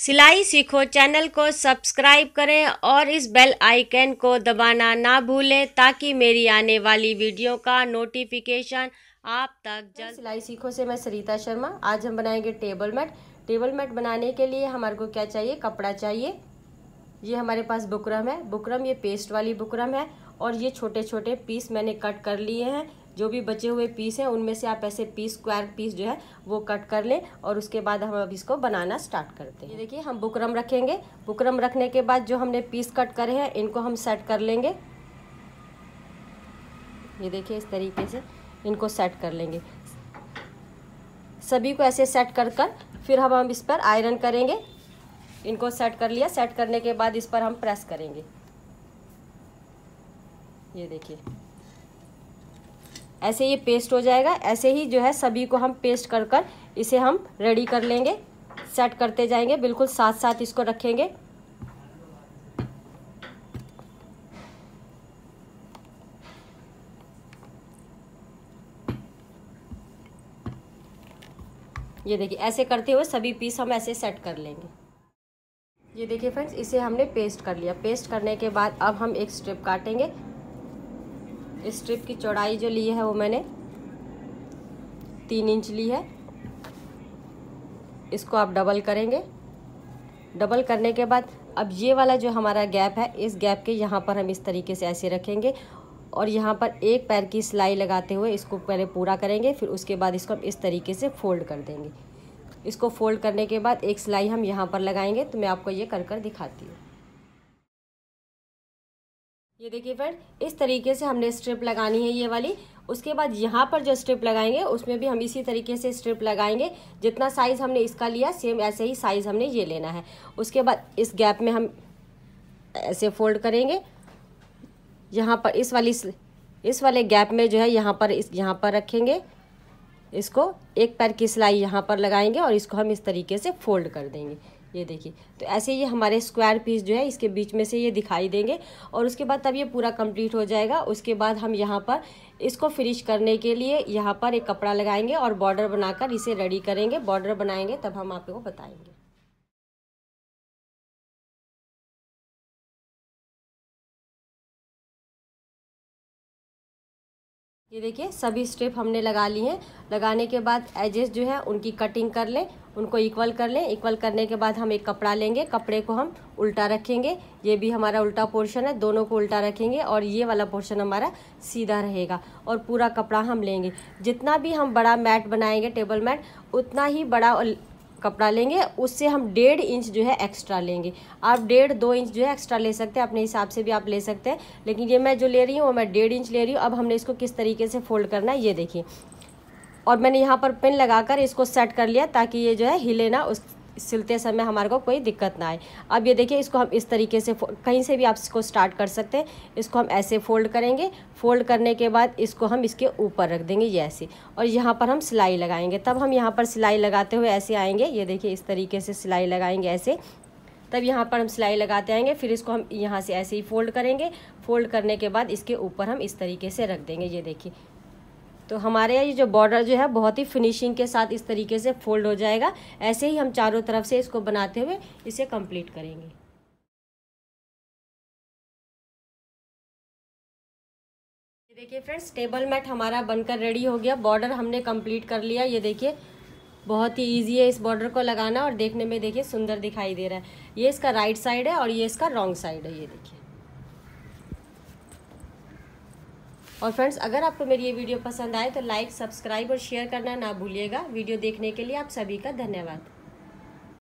सिलाई सीखो चैनल को सब्सक्राइब करें और इस बेल आइकन को दबाना ना भूलें ताकि मेरी आने वाली वीडियो का नोटिफिकेशन आप तक जल्द सिलाई सीखो से मैं सरिता शर्मा आज हम बनाएंगे टेबल मैट टेबल मैट बनाने के लिए हमारे को क्या चाहिए कपड़ा चाहिए ये हमारे पास बुकरम है बुकरम ये पेस्ट वाली बुकरम है और ये छोटे छोटे पीस मैंने कट कर लिए हैं जो भी बचे हुए पीस हैं उनमें से आप ऐसे पीस स्क्वायर पीस जो है वो कट कर लें और उसके बाद हम अब इसको बनाना स्टार्ट करते हैं ये देखिए हम बुकरम रखेंगे बुकरम रखने के बाद जो हमने पीस कट करे हैं इनको हम सेट कर लेंगे ये देखिए इस तरीके से इनको सेट कर लेंगे सभी को ऐसे सेट कर कर फिर हम हम इस पर आयरन करेंगे इनको सेट कर लिया सेट करने के बाद इस पर हम प्रेस करेंगे ये देखिए ऐसे ये पेस्ट हो जाएगा ऐसे ही जो है सभी को हम पेस्ट कर कर इसे हम रेडी कर लेंगे सेट करते जाएंगे बिल्कुल साथ साथ इसको रखेंगे ये देखिए ऐसे करते हुए सभी पीस हम ऐसे सेट कर लेंगे ये देखिए फ्रेंड्स इसे हमने पेस्ट कर लिया पेस्ट करने के बाद अब हम एक स्ट्रिप काटेंगे स्ट्रिप की चौड़ाई जो ली है वो मैंने तीन इंच ली है इसको आप डबल करेंगे डबल करने के बाद अब ये वाला जो हमारा गैप है इस गैप के यहाँ पर हम इस तरीके से ऐसे रखेंगे और यहाँ पर एक पैर की सिलाई लगाते हुए इसको पहले पूरा करेंगे फिर उसके बाद इसको हम इस तरीके से फोल्ड कर देंगे इसको फोल्ड करने के बाद एक सिलाई हम यहाँ पर लगाएंगे तो मैं आपको ये कर कर दिखाती हूँ ये देखिए फ्रेंड इस तरीके से हमने स्ट्रिप लगानी है ये वाली उसके बाद यहाँ पर जो स्ट्रिप लगाएंगे उसमें भी हम इसी तरीके से स्ट्रिप लगाएंगे जितना साइज़ हमने इसका लिया सेम ऐसे ही साइज़ हमने ये लेना है उसके बाद इस गैप में हम ऐसे फोल्ड करेंगे यहाँ पर इस वाली इस वाले गैप में जो है यहाँ पर इस यहाँ पर रखेंगे इसको एक पैर की सिलाई यहाँ पर लगाएंगे और इसको हम इस तरीके से फोल्ड कर देंगे ये देखिए तो ऐसे ये हमारे स्क्वायर पीस जो है इसके बीच में से ये दिखाई देंगे और उसके बाद तब ये पूरा कंप्लीट हो जाएगा उसके बाद हम यहाँ पर इसको फिनिश करने के लिए यहाँ पर एक कपड़ा लगाएंगे और बॉर्डर बनाकर इसे रेडी करेंगे बॉर्डर बनाएंगे तब हम आपको बताएंगे ये देखिए सभी स्टेप हमने लगा ली हैं लगाने के बाद एजेस जो है उनकी कटिंग कर लें उनको इक्वल कर लें इक्वल करने के बाद हम एक कपड़ा लेंगे कपड़े को हम उल्टा रखेंगे ये भी हमारा उल्टा पोर्शन है दोनों को उल्टा रखेंगे और ये वाला पोर्शन हमारा सीधा रहेगा और पूरा कपड़ा हम लेंगे जितना भी हम बड़ा मैट बनाएंगे टेबल मैट उतना ही बड़ा कपड़ा लेंगे उससे हम डेढ़ इंच जो है एक्स्ट्रा लेंगे आप डेढ़ दो इंच जो है एक्स्ट्रा ले सकते हैं अपने हिसाब से भी आप ले सकते हैं लेकिन ये मैं जो ले रही हूँ वो मैं डेढ़ इंच ले रही हूँ अब हमने इसको किस तरीके से फोल्ड करना है ये देखिए और मैंने यहाँ पर पिन लगाकर इसको सेट कर लिया ताकि ये जो है हिले ना उस सिलते समय हमारे को कोई दिक्कत ना आए अब ये देखिए इसको हम इस तरीके से कहीं से भी आप इसको स्टार्ट कर सकते हैं इसको हम ऐसे फोल्ड करेंगे फोल्ड करने के बाद इसको हम इसके ऊपर रख देंगे ये ऐसे और यहाँ पर हम सिलाई लगाएंगे तब हम यहाँ पर सिलाई लगाते हुए ऐसे आएंगे ये देखिए इस तरीके से सिलाई लगाएंगे ऐसे तब यहाँ पर हम सिलाई लगाते आएंगे फिर इसको हम यहाँ से ऐसे ही फोल्ड करेंगे फोल्ड करने के बाद इसके ऊपर हम इस तरीके से रख देंगे ये देखिए तो हमारे ये जो बॉर्डर जो है बहुत ही फिनिशिंग के साथ इस तरीके से फोल्ड हो जाएगा ऐसे ही हम चारों तरफ से इसको बनाते हुए इसे कंप्लीट करेंगे देखिए फ्रेंड्स टेबल मैट हमारा बनकर रेडी हो गया बॉर्डर हमने कंप्लीट कर लिया ये देखिए बहुत ही इजी है इस बॉर्डर को लगाना और देखने में देखिए सुंदर दिखाई दे रहा है ये इसका राइट साइड है और ये इसका रॉन्ग साइड है ये देखिए और फ्रेंड्स अगर आपको मेरी ये वीडियो पसंद आए तो लाइक सब्सक्राइब और शेयर करना ना भूलिएगा वीडियो देखने के लिए आप सभी का धन्यवाद